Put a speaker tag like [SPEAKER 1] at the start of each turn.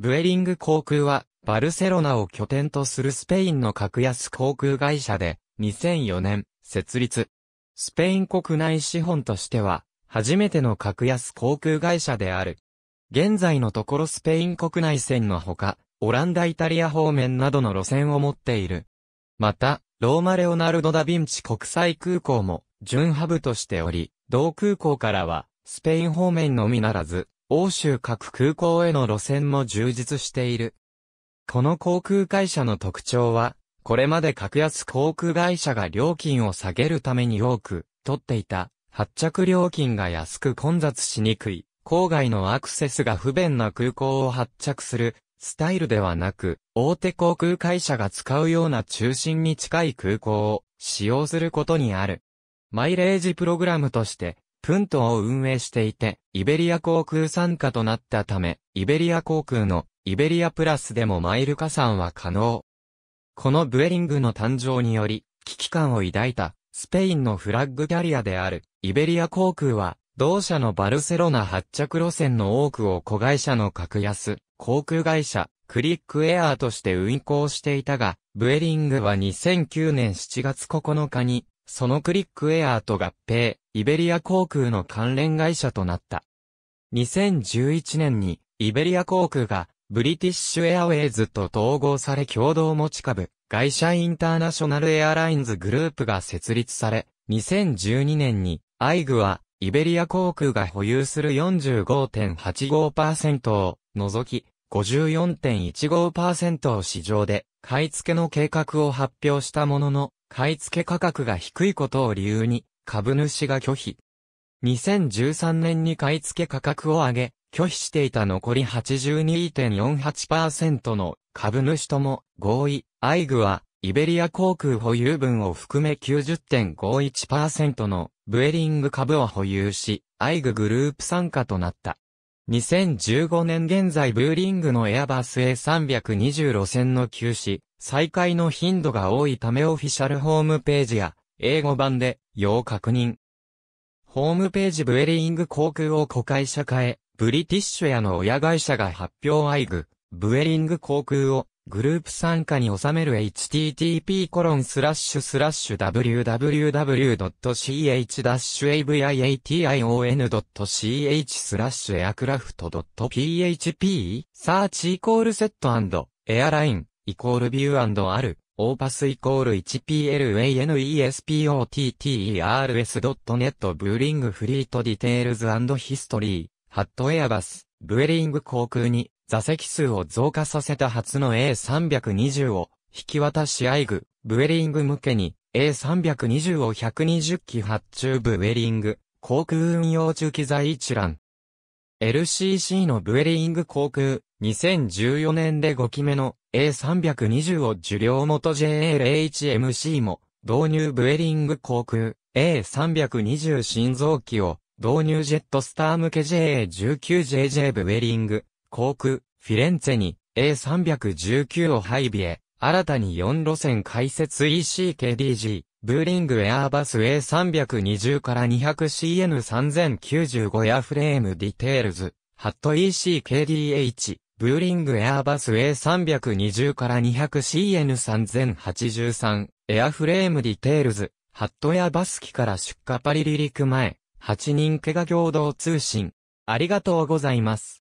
[SPEAKER 1] ブエリング航空は、バルセロナを拠点とするスペインの格安航空会社で、2004年、設立。スペイン国内資本としては、初めての格安航空会社である。現在のところスペイン国内線のほか、オランダイタリア方面などの路線を持っている。また、ローマレオナルド・ダ・ヴィンチ国際空港も、準ハブとしており、同空港からは、スペイン方面のみならず、欧州各空港への路線も充実している。この航空会社の特徴は、これまで格安航空会社が料金を下げるために多く、取っていた、発着料金が安く混雑しにくい、郊外のアクセスが不便な空港を発着する、スタイルではなく、大手航空会社が使うような中心に近い空港を使用することにある。マイレージプログラムとして、プントを運営していて、イベリア航空参加となったため、イベリア航空のイベリアプラスでもマイル加算は可能。このブエリングの誕生により、危機感を抱いたスペインのフラッグキャリアであるイベリア航空は、同社のバルセロナ発着路線の多くを子会社の格安、航空会社、クリックエアーとして運行していたが、ブエリングは2009年7月9日に、そのクリックエアーと合併、イベリア航空の関連会社となった。2011年に、イベリア航空が、ブリティッシュエアウェイズと統合され共同持ち株、外社インターナショナルエアラインズグループが設立され、2012年に、アイグは、イベリア航空が保有する45.85%を除き、54.15%を市場で買い付けの計画を発表したものの、買い付け価格が低いことを理由に、株主が拒否。2013年に買い付け価格を上げ、拒否していた残り82.48%の株主とも合意、アイグは、イベリア航空保有分を含め90.51%のブエリング株を保有し、アイググループ参加となった。2015年現在ブーリングのエアバス A320 路線の休止、再開の頻度が多いためオフィシャルホームページや英語版で、要確認。ホームページブエリング航空を子会社化へ、ブリティッシュ屋の親会社が発表アイグ、ブエリング航空をグループ参加に収める http コロンスラッシュスラッシュ www.ch-aviation.ch スラッシュエアクラフト .php サーチイコールセットエアラインイコールビューあるオーパスイコール 1PLANESPOTTERS.net ブーリングフリートディテールズヒストリー、ハットエアバス、ブエリング航空に座席数を増加させた初の A320 を引き渡しアイグ、ブエリング向けに A320 を120機発注ブエリング、航空運用中機材一覧。LCC のブエリング航空、2014年で5期目の A320 を受領元 j a l h m c も導入ブエリング航空 A320 心臓機を導入ジェットスター向け JA19JJ ブエリング航空フィレンツェに A319 を配備へ新たに4路線開設 ECKDG ブーリングエアーバス A320 から 200CN3095 エアフレームディテールズハット ECKDH ブーリングエアバス A320 から 200CN3083、エアフレームディテールズ、ハットエアバス機から出荷パリ離陸前、8人怪我共同通信。ありがとうございます。